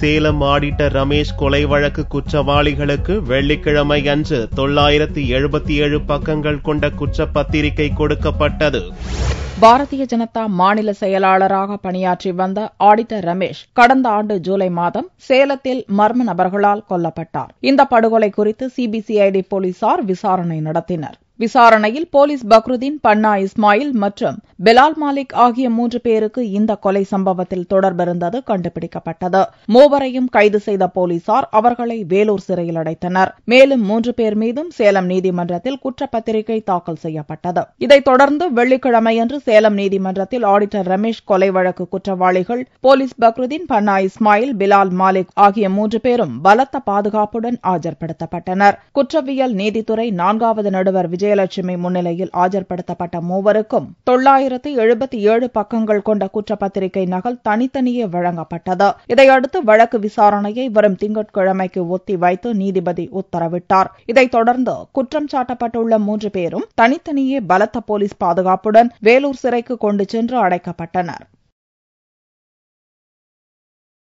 Salem auditor Ramesh கொலை வழக்கு குற்றவாளிகளுக்கு வெள்ளிக்கிழமை அன்று தொள்ளாயிரத்தி எழுபத்தி ஏழு பக்கங்கள் கொண்ட குற்றப்பத்திரிகை கொடுக்கப்பட்டது பாரதிய ஜனதா மாநில செயலாளராக பணியாற்றி வந்த ஆடிட்டர் ரமேஷ் கடந்த ஆண்டு ஜூலை மாதம் சேலத்தில் மர்ம நபர்களால் கொல்லப்பட்டார் இந்த படுகொலை குறித்து சிபிசிஐடி போலீசார் விசாரணை நடத்தினர் விசாரணையில் போலீஸ் பக்ருதீன் பன்னா இஸ்மாயில் மற்றும் பெலால் மாலிக் ஆகிய மூன்று பேருக்கு இந்த கொலை சம்பவத்தில் தொடர்பிருந்தது கண்டுபிடிக்கப்பட்டது மூவரையும் கைது செய்த போலீசார் அவர்களை வேலூர் சிறையில் அடைத்தனர் மேலும் மூன்று பேர் மீதும் சேலம் நீதிமன்றத்தில் குற்றப்பத்திரிகை தாக்கல் செய்யப்பட்டது இதைத் தொடர்ந்து வெள்ளிக்கிழமையன்று சேலம் நீதிமன்றத்தில் ஆடிட்டர் ரமேஷ் கொலை வழக்கு குற்றவாளிகள் போலீஸ் பக்ருதீன் பன்னா இஸ்மாயில் பிலால் மாலிக் ஆகிய மூன்று பேரும் பலத்த பாதுகாப்புடன் ஆஜர்படுத்தப்பட்டனர் குற்றவியல் நீதித்துறை நான்காவது நடுவர் விஜய் விஜயலட்சுமி முன்னிலையில் ஆஜர்படுத்தப்பட்ட மூவருக்கும் தொள்ளாயிரத்து எழுபத்தி ஏழு பக்கங்கள் கொண்ட குற்றப்பத்திரிகை நகல் தனித்தனியே வழங்கப்பட்டது இதையடுத்து வழக்கு விசாரணையை வரும் திங்கட்கிழமைக்கு ஒத்தி வைத்து நீதிபதி உத்தரவிட்டார் இதைத் தொடர்ந்து குற்றம் சாட்டப்பட்டுள்ள மூன்று பேரும் தனித்தனியே பலத்த போலீஸ் பாதுகாப்புடன் வேலூர் சிறைக்கு கொண்டு சென்று அடைக்கப்பட்டனர்